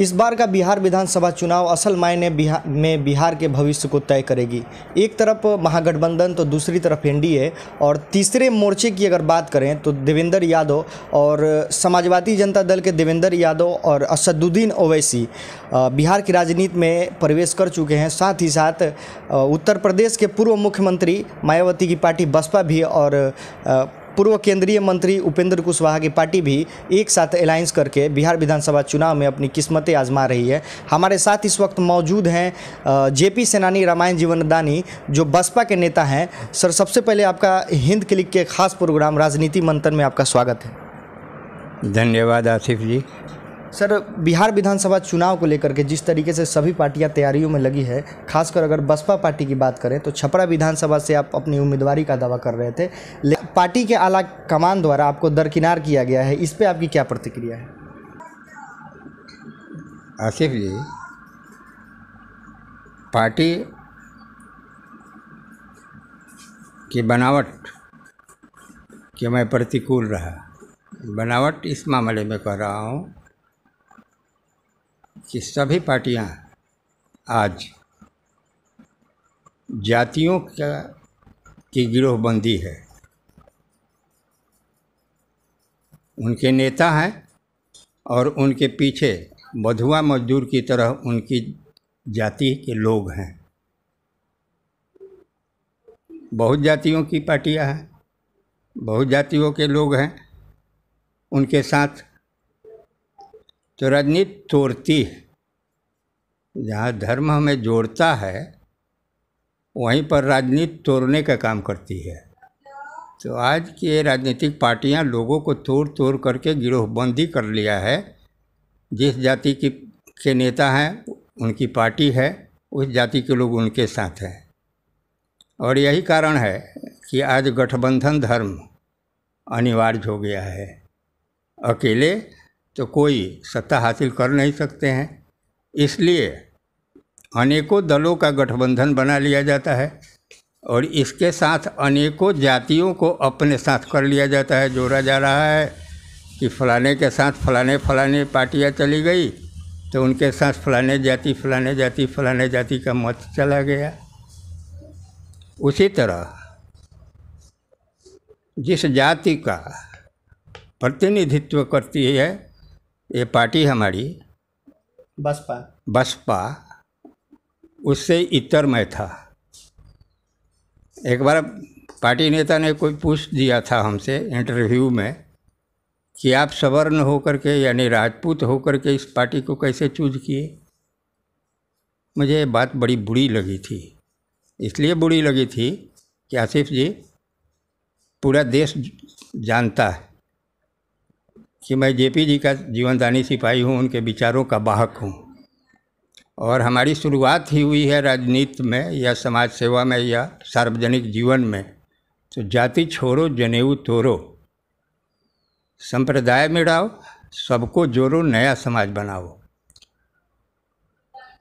इस बार का बिहार विधानसभा चुनाव असल मायने बिहार में बिहार के भविष्य को तय करेगी एक तरफ महागठबंधन तो दूसरी तरफ एनडीए और तीसरे मोर्चे की अगर बात करें तो देवेंद्र यादव और समाजवादी जनता दल के देवेंद्र यादव और असदुद्दीन ओवैसी बिहार की राजनीति में प्रवेश कर चुके हैं साथ ही साथ उत्तर प्रदेश के पूर्व मुख्यमंत्री मायावती की पार्टी बसपा भी और पूर्व केंद्रीय मंत्री उपेंद्र कुशवाहा की पार्टी भी एक साथ अलायंस करके बिहार विधानसभा चुनाव में अपनी किस्मतें आजमा रही है हमारे साथ इस वक्त मौजूद हैं जेपी सेनानी रामायण जीवनदानी जो बसपा के नेता हैं सर सबसे पहले आपका हिंद क्लिक के खास प्रोग्राम राजनीति मंथन में आपका स्वागत है धन्यवाद आसिफ जी सर बिहार विधानसभा चुनाव को लेकर के जिस तरीके से सभी पार्टियां तैयारियों में लगी है खासकर अगर बसपा पार्टी की बात करें तो छपरा विधानसभा से आप अपनी उम्मीदवारी का दावा कर रहे थे पार्टी के आला कमान द्वारा आपको दरकिनार किया गया है इस पर आपकी क्या प्रतिक्रिया है आसिफ जी पार्टी की बनावट के मैं प्रतिकूल रहा बनावट इस मामले में कर रहा हूँ कि सभी पार्टियां आज जातियों का की गिरोहबंदी है उनके नेता हैं और उनके पीछे बधुआ मजदूर की तरह उनकी जाति के लोग हैं बहुत जातियों की पार्टियां हैं बहुत जातियों के लोग हैं उनके साथ तो राजनीति तोड़ती है जहाँ धर्म हमें जोड़ता है वहीं पर राजनीति तोड़ने का काम करती है तो आज की राजनीतिक पार्टियाँ लोगों को तोड़ तोड़ करके गिरोहबंदी कर लिया है जिस जाति की के नेता हैं उनकी पार्टी है उस जाति के लोग उनके साथ हैं और यही कारण है कि आज गठबंधन धर्म अनिवार्य हो गया है अकेले तो कोई सत्ता हासिल कर नहीं सकते हैं इसलिए अनेकों दलों का गठबंधन बना लिया जाता है और इसके साथ अनेकों जातियों को अपने साथ कर लिया जाता है जोड़ा जा रहा है कि फलाने के साथ फलाने फलाने पार्टियाँ चली गई तो उनके साथ फलाने जाति फलाने जाति फलाने जाति का मत चला गया उसी तरह जिस जाति का प्रतिनिधित्व करती है ये पार्टी हमारी बसपा बसपा उससे इतर में था एक बार पार्टी नेता ने कोई पूछ दिया था हमसे इंटरव्यू में कि आप सवर्ण होकर के यानी राजपूत होकर के इस पार्टी को कैसे चूज किए मुझे ये बात बड़ी बुरी लगी थी इसलिए बुरी लगी थी कि आसिफ जी पूरा देश जानता है कि मैं जेपी जी का जीवनदानी सिपाही हूँ उनके विचारों का बाहक हूँ और हमारी शुरुआत ही हुई है राजनीति में या समाज सेवा में या सार्वजनिक जीवन में तो जाति छोड़ो जनेऊ तोड़ो संप्रदाय मिटाओ सबको जोड़ो नया समाज बनाओ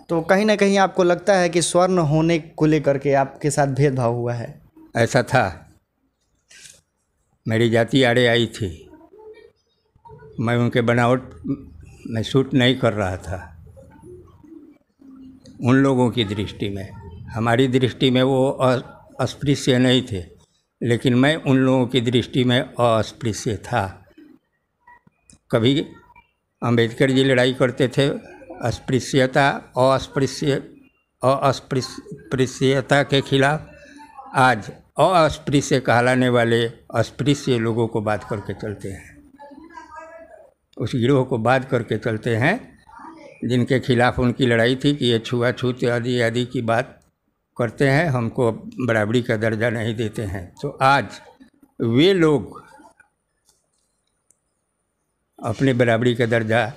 तो कहीं ना कहीं आपको लगता है कि स्वर्ण होने को लेकर के आपके साथ भेदभाव हुआ है ऐसा था मेरी जाति आड़े आई थी मैं उनके बनावट में सूट नहीं कर रहा था उन लोगों की दृष्टि में हमारी दृष्टि में वो अस्पृश्य नहीं थे लेकिन मैं उन लोगों की दृष्टि में अस्पृश्य था कभी अंबेडकर जी लड़ाई करते थे अस्पृश्यता अस्पृश्य अस्पृश्यता के खिलाफ आज अस्पृश्य कहलाने वाले अस्पृश्य लोगों को बात करके चलते हैं उस गिरोह को बाध करके चलते हैं जिनके खिलाफ उनकी लड़ाई थी कि ये छुआछूत आदि आदि की बात करते हैं हमको बराबरी का दर्जा नहीं देते हैं तो आज वे लोग अपने बराबरी का दर्जा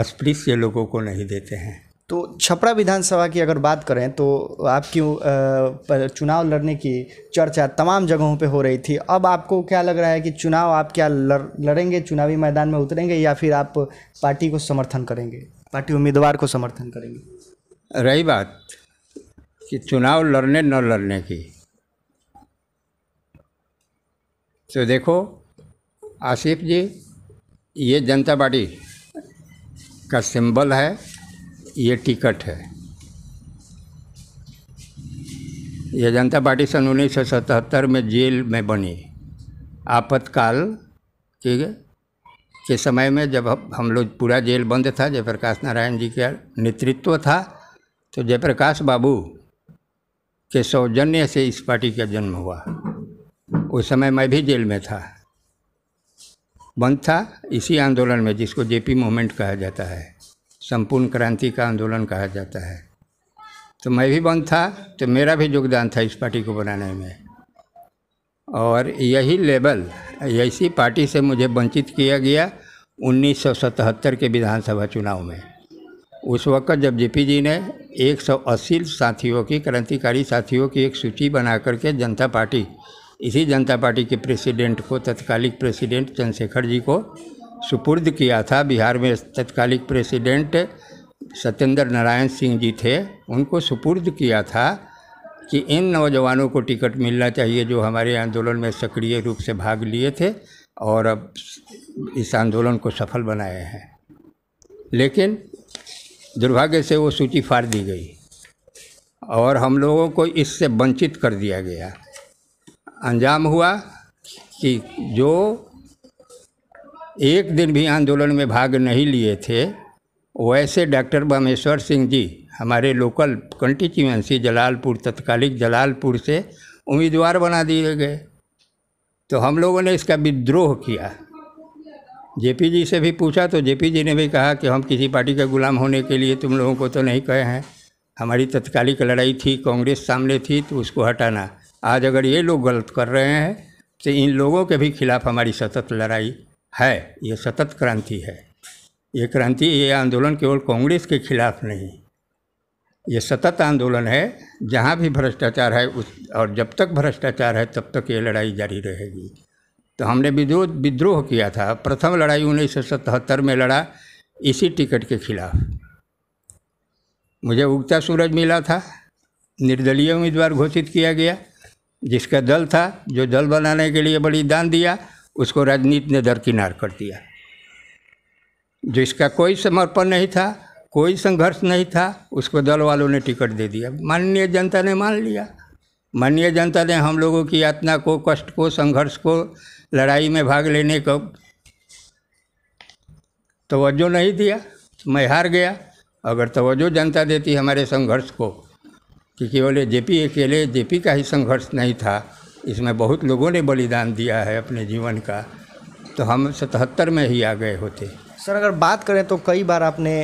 अस्पृश्य लोगों को नहीं देते हैं तो छपरा विधानसभा की अगर बात करें तो आपकी चुनाव लड़ने की चर्चा तमाम जगहों पे हो रही थी अब आपको क्या लग रहा है कि चुनाव आप क्या लड़ेंगे चुनावी मैदान में उतरेंगे या फिर आप पार्टी को समर्थन करेंगे पार्टी उम्मीदवार को समर्थन करेंगे रही बात कि चुनाव लड़ने न लड़ने की तो देखो आसिफ जी ये जनता पार्टी का सिंबल है ये टिकट है यह जनता पार्टी सन उन्नीस सौ सतहत्तर में जेल में बनी आपातकाल के के समय में जब हम लोग पूरा जेल बंद था जयप्रकाश नारायण जी का नेतृत्व था तो जयप्रकाश बाबू के सौजन्य से इस पार्टी का जन्म हुआ उस समय मैं भी जेल में था बंद था इसी आंदोलन में जिसको जेपी मूवमेंट कहा जाता है संपूर्ण क्रांति का आंदोलन कहा जाता है तो मैं भी बंद था तो मेरा भी योगदान था इस पार्टी को बनाने में और यही लेवल ऐसी पार्टी से मुझे वंचित किया गया 1977 के विधानसभा चुनाव में उस वक्त जब जेपी जी ने 180 साथियों की क्रांतिकारी साथियों की एक सूची बना करके जनता पार्टी इसी जनता पार्टी के प्रेसिडेंट को तत्कालिक प्रेसिडेंट चंद्रशेखर जी को सुपुर्द किया था बिहार में तत्कालिक प्रेसिडेंट सत्येंद्र नारायण सिंह जी थे उनको सुपुर्द किया था कि इन नौजवानों को टिकट मिलना चाहिए जो हमारे आंदोलन में सक्रिय रूप से भाग लिए थे और अब इस आंदोलन को सफल बनाए हैं लेकिन दुर्भाग्य से वो सूची फाड़ दी गई और हम लोगों को इससे वंचित कर दिया गया अंजाम हुआ कि जो एक दिन भी आंदोलन में भाग नहीं लिए थे वैसे डॉक्टर बामेश्वर सिंह जी हमारे लोकल कंटिचुएंसी जलालपुर तत्कालिक जलालपुर से उम्मीदवार बना दिए गए तो हम लोगों ने इसका विद्रोह किया जेपी जी से भी पूछा तो जेपी जी ने भी कहा कि हम किसी पार्टी का गुलाम होने के लिए तुम लोगों को तो नहीं कहे हैं हमारी तत्कालिक लड़ाई थी कांग्रेस सामने थी तो उसको हटाना आज अगर ये लोग गलत कर रहे हैं तो इन लोगों के भी खिलाफ हमारी सतत लड़ाई है ये सतत क्रांति है ये क्रांति ये आंदोलन केवल कांग्रेस के खिलाफ नहीं ये सतत आंदोलन है जहाँ भी भ्रष्टाचार है उस और जब तक भ्रष्टाचार है तब तक ये लड़ाई जारी रहेगी तो हमने विद्रोह विद्रोह किया था प्रथम लड़ाई उन्नीस सौ सतहत्तर में लड़ा इसी टिकट के खिलाफ मुझे उगता सूरज मिला था निर्दलीय उम्मीदवार घोषित किया गया जिसका दल था जो दल बनाने के लिए बलिदान दिया उसको राजनीति ने दरकिनार कर दिया जिसका कोई समर्पण नहीं था कोई संघर्ष नहीं था उसको दल वालों ने टिकट दे दिया माननीय जनता ने मान लिया माननीय जनता ने हम लोगों की यातना को कष्ट को संघर्ष को लड़ाई में भाग लेने को तोज्जो नहीं दिया मैं हार गया अगर तोज्जो जनता देती हमारे संघर्ष को कि केवल जेपी अकेले जेपी का ही संघर्ष नहीं था इसमें बहुत लोगों ने बलिदान दिया है अपने जीवन का तो हम सतहत्तर में ही आ गए होते सर अगर बात करें तो कई बार आपने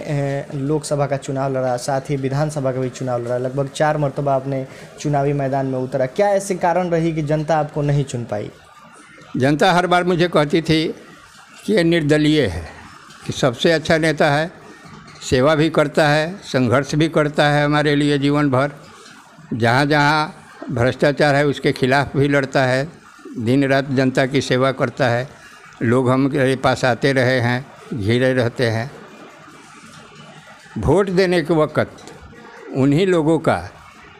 लोकसभा का चुनाव लड़ा साथ ही विधानसभा का भी चुनाव लड़ा लगभग चार मरतबा आपने चुनावी मैदान में उतरा क्या ऐसे कारण रही कि जनता आपको नहीं चुन पाई जनता हर बार मुझे कहती थी कि ये निर्दलीय है कि सबसे अच्छा नेता है सेवा भी करता है संघर्ष भी करता है हमारे लिए जीवन भर जहाँ जहाँ भ्रष्टाचार है उसके खिलाफ भी लड़ता है दिन रात जनता की सेवा करता है लोग हमारे पास आते रहे हैं घिरे रहते हैं वोट देने के वक़्त उन्हीं लोगों का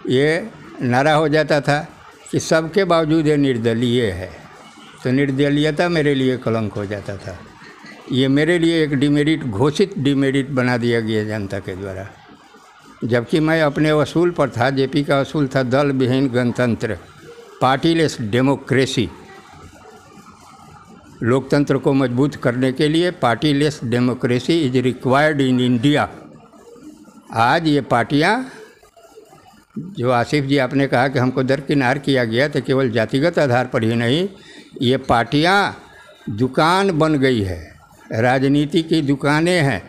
ये नारा हो जाता था कि सबके बावजूद ये निर्दलीय है तो निर्दलीयता मेरे लिए कलंक हो जाता था ये मेरे लिए एक डिमेरिट घोषित डिमेरिट बना दिया गया जनता के द्वारा जबकि मैं अपने असूल पर था जेपी का असूल था दल विहीन गणतंत्र पार्टीलेस डेमोक्रेसी लोकतंत्र को मजबूत करने के लिए partyless democracy is required in India आज ये पार्टियाँ जो आसिफ जी आपने कहा कि हमको दरकिनार किया गया तो केवल जातिगत आधार पर ही नहीं ये पार्टियाँ दुकान बन गई है राजनीति की दुकानें हैं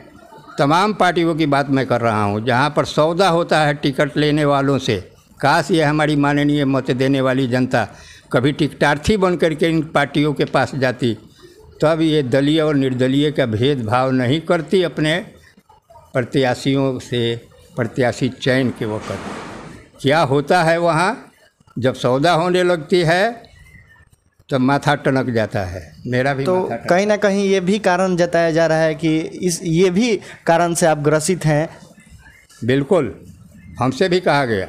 तमाम पार्टियों की बात मैं कर रहा हूँ जहाँ पर सौदा होता है टिकट लेने वालों से काश ये हमारी माननीय मत देने वाली जनता कभी टिकटार्थी बन करके इन पार्टियों के पास जाती तब ये दलीय और निर्दलीय का भेदभाव नहीं करती अपने प्रत्याशियों से प्रत्याशी चयन के वक्त क्या होता है वहाँ जब सौदा होने लगती है तो माथा टनक जाता है मेरा भी तो कहीं ना कहीं ये भी कारण जताया जा रहा है कि इस ये भी कारण से आप ग्रसित हैं बिल्कुल हमसे भी कहा गया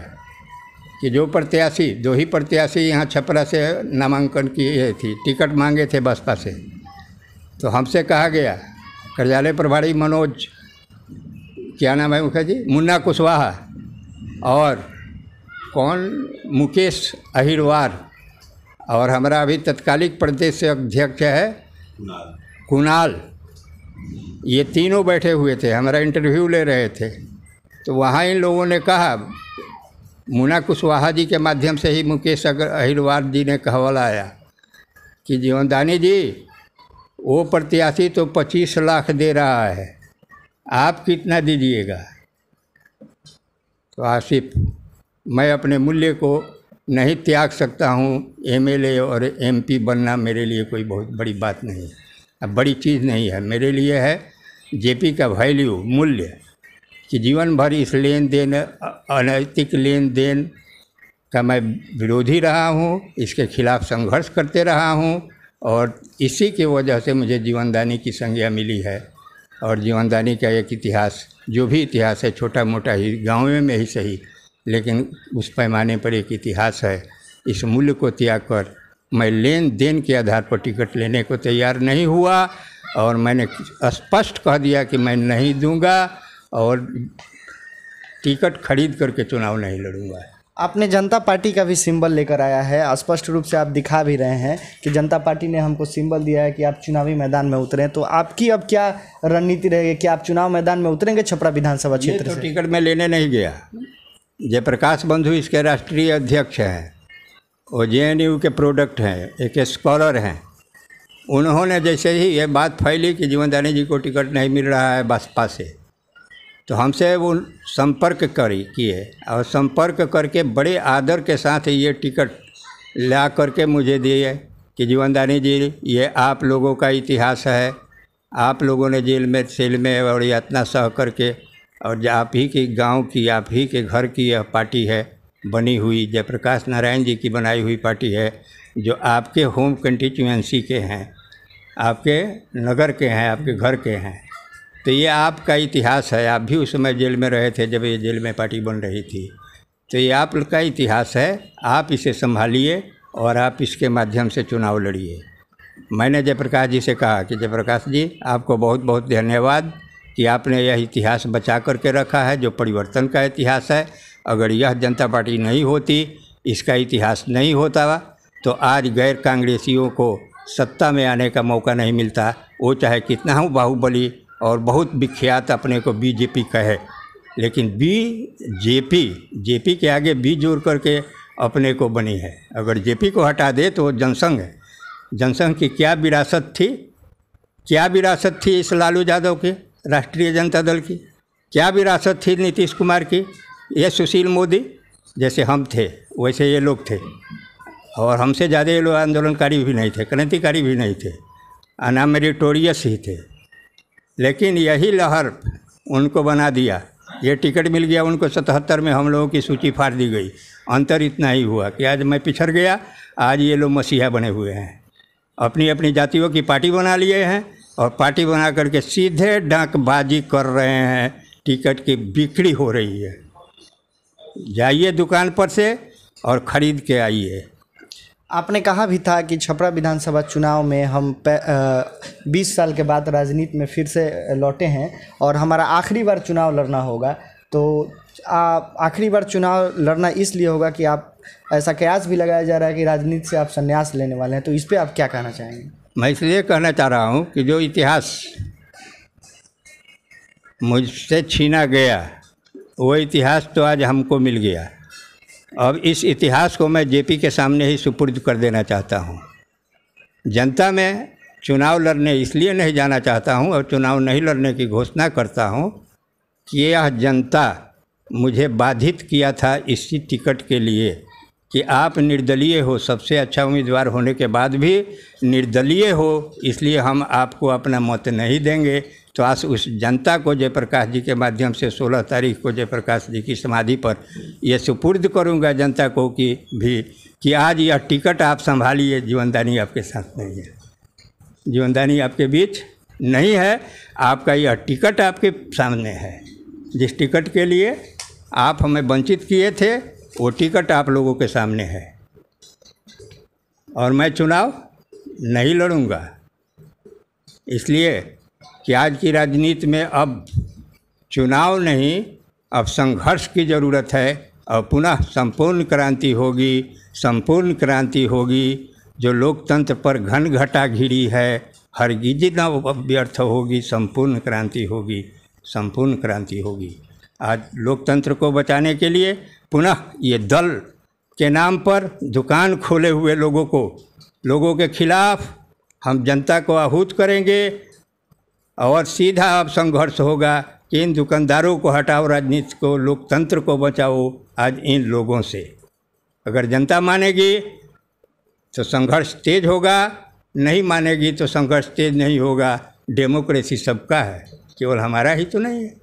कि जो प्रत्याशी दो ही प्रत्याशी यहाँ छपरा से नामांकन किए थी टिकट मांगे थे बसपा से तो हमसे कहा गया कार्यालय प्रभारी मनोज क्या नाम है जी मुन्ना कुशवाहा और कौन मुकेश अहिरवार और हमारा अभी तत्कालिक प्रदेश अध्यक्ष है कुणाल ये तीनों बैठे हुए थे हमारा इंटरव्यू ले रहे थे तो वहाँ इन लोगों ने कहा मुना कुशवाहा जी के माध्यम से ही मुकेश अहिरवार जी ने कहवालाया कि जीवनदानी जी वो प्रत्याशी तो पच्चीस लाख दे रहा है आप कितना दीजिएगा तो आसिफ मैं अपने मूल्य को नहीं त्याग सकता हूँ एमएलए और एमपी बनना मेरे लिए कोई बहुत बड़ी बात नहीं है अब बड़ी चीज़ नहीं है मेरे लिए है जेपी का वैल्यू मूल्य कि जीवन भर इस लेन देन अनैतिक लेन देन का मैं विरोधी रहा हूँ इसके खिलाफ संघर्ष करते रहा हूँ और इसी के वजह से मुझे जीवनदानी की संज्ञा मिली है और जीवनदानी का एक इतिहास जो भी इतिहास है छोटा मोटा ही गाँव में ही सही लेकिन उस पैमाने पर एक इतिहास है इस मूल्य को त्याग कर मैं लेन देन के आधार पर टिकट लेने को तैयार नहीं हुआ और मैंने स्पष्ट कह दिया कि मैं नहीं दूंगा और टिकट खरीद करके चुनाव नहीं लड़ूंगा आपने जनता पार्टी का भी सिंबल लेकर आया है स्पष्ट रूप से आप दिखा भी रहे हैं कि जनता पार्टी ने हमको सिंबल दिया है कि आप चुनावी मैदान में उतरें तो आपकी अब क्या रणनीति रहेगी कि आप चुनाव मैदान में उतरेंगे छपरा विधानसभा क्षेत्र तो टिकट में लेने नहीं गया जयप्रकाश बंधु इसके राष्ट्रीय अध्यक्ष हैं और जे के प्रोडक्ट हैं एक स्कॉलर हैं उन्होंने जैसे ही ये बात फैली कि जीवनदानी जी को टिकट नहीं मिल रहा है बसपा से तो हमसे वो संपर्क करी किए और संपर्क करके बड़े आदर के साथ ये टिकट ला करके मुझे दिए कि जीवनदानी जी ये आप लोगों का इतिहास है आप लोगों ने जेल में सेल में और यातना सह करके और जहाँ आप ही के गांव की आप ही के घर की यह पार्टी है बनी हुई जयप्रकाश नारायण जी की बनाई हुई पार्टी है जो आपके होम कंटिट्यूएंसी के हैं आपके नगर के हैं आपके घर के हैं तो ये आपका इतिहास है आप भी उस समय जेल में रहे थे जब ये जेल में पार्टी बन रही थी तो ये आपका इतिहास है आप इसे संभालिए और आप इसके माध्यम से चुनाव लड़िए मैंने जयप्रकाश जी से कहा कि जयप्रकाश जी आपको बहुत बहुत धन्यवाद कि आपने यह इतिहास बचा करके रखा है जो परिवर्तन का इतिहास है अगर यह जनता पार्टी नहीं होती इसका इतिहास नहीं होता तो आज गैर कांग्रेसियों को सत्ता में आने का मौका नहीं मिलता वो चाहे कितना हो बाहुबली और बहुत विख्यात अपने को बीजेपी कहे लेकिन बी जे जेपी के आगे बी जोड़ करके अपने को बनी है अगर जेपी को हटा दे तो जनसंघ है जनसंघ की क्या विरासत थी क्या विरासत थी इस लालू यादव की राष्ट्रीय जनता दल की क्या विरासत थी नीतीश कुमार की ये सुशील मोदी जैसे हम थे वैसे ये लोग थे और हमसे ज़्यादा ये लोग आंदोलनकारी भी नहीं थे क्रांतिकारी भी नहीं थे अनामेरिटोरियस ही थे लेकिन यही लहर उनको बना दिया ये टिकट मिल गया उनको सतहत्तर में हम लोगों की सूची फाड़ दी गई अंतर इतना ही हुआ कि आज मैं पिछड़ गया आज ये लोग मसीहा बने हुए हैं अपनी अपनी जातियों की पार्टी बना लिए हैं और पार्टी बना करके सीधे डाकबाजी कर रहे हैं टिकट की बिक्री हो रही है जाइए दुकान पर से और ख़रीद के आइए आपने कहा भी था कि छपरा विधानसभा चुनाव में हम बीस साल के बाद राजनीति में फिर से लौटे हैं और हमारा आखिरी बार चुनाव लड़ना होगा तो आखिरी बार चुनाव लड़ना इसलिए होगा कि आप ऐसा कयास भी लगाया जा रहा है कि राजनीति से आप संन्यास लेने वाले हैं तो इस पर आप क्या कहना चाहेंगे मैं इसलिए कहना चाह रहा हूँ कि जो इतिहास मुझसे छीना गया वो इतिहास तो आज हमको मिल गया अब इस इतिहास को मैं जेपी के सामने ही सुपुर्द कर देना चाहता हूँ जनता में चुनाव लड़ने इसलिए नहीं जाना चाहता हूँ और चुनाव नहीं लड़ने की घोषणा करता हूँ कि यह जनता मुझे बाधित किया था इसी टिकट के लिए कि आप निर्दलीय हो सबसे अच्छा उम्मीदवार होने के बाद भी निर्दलीय हो इसलिए हम आपको अपना मत नहीं देंगे तो आज उस जनता को जयप्रकाश जी के माध्यम से 16 तारीख को जयप्रकाश जी की समाधि पर यह सुपुर्द करूंगा जनता को कि भी कि आज यह टिकट आप संभालिए जीवनदानी आपके साथ नहीं है जीवनदानी आपके बीच नहीं है आपका यह टिकट आपके सामने है जिस टिकट के लिए आप हमें वंचित किए थे वो टिकट आप लोगों के सामने है और मैं चुनाव नहीं लड़ूंगा इसलिए कि आज की राजनीति में अब चुनाव नहीं अब संघर्ष की ज़रूरत है और पुनः संपूर्ण क्रांति होगी संपूर्ण क्रांति होगी जो लोकतंत्र पर घन घटा घिरी है हर गिजी न व्यर्थ होगी संपूर्ण क्रांति होगी संपूर्ण क्रांति होगी आज लोकतंत्र को बचाने के लिए पुनः ये दल के नाम पर दुकान खोले हुए लोगों को लोगों के खिलाफ हम जनता को आहूत करेंगे और सीधा अब संघर्ष होगा कि इन दुकानदारों को हटाओ राजनीति को लोकतंत्र को बचाओ आज इन लोगों से अगर जनता मानेगी तो संघर्ष तेज होगा नहीं मानेगी तो संघर्ष तेज नहीं होगा डेमोक्रेसी सबका है केवल हमारा ही तो नहीं है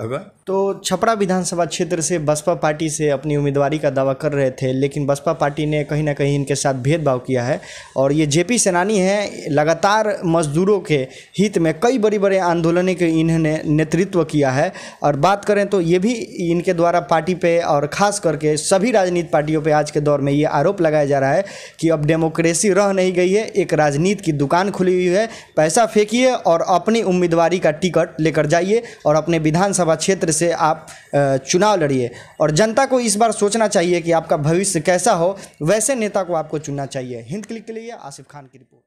अगर तो छपरा विधानसभा क्षेत्र से बसपा पार्टी से अपनी उम्मीदवारी का दावा कर रहे थे लेकिन बसपा पार्टी ने कहीं ना कहीं इनके साथ भेदभाव किया है और ये जेपी सेनानी हैं लगातार मजदूरों के हित में कई बड़ी बड़े आंदोलन के इन्होंने नेतृत्व किया है और बात करें तो ये भी इनके द्वारा पार्टी पे और ख़ास करके सभी राजनीतिक पार्टियों पर आज के दौर में ये आरोप लगाया जा रहा है कि अब डेमोक्रेसी रह नहीं गई है एक राजनीति की दुकान खुली हुई है पैसा फेंकिए और अपनी उम्मीदवारी का टिकट लेकर जाइए और अपने विधानसभा क्षेत्र से आप चुनाव लड़िए और जनता को इस बार सोचना चाहिए कि आपका भविष्य कैसा हो वैसे नेता को आपको चुनना चाहिए हिंद क्लिक के लिए आसिफ खान की रिपोर्ट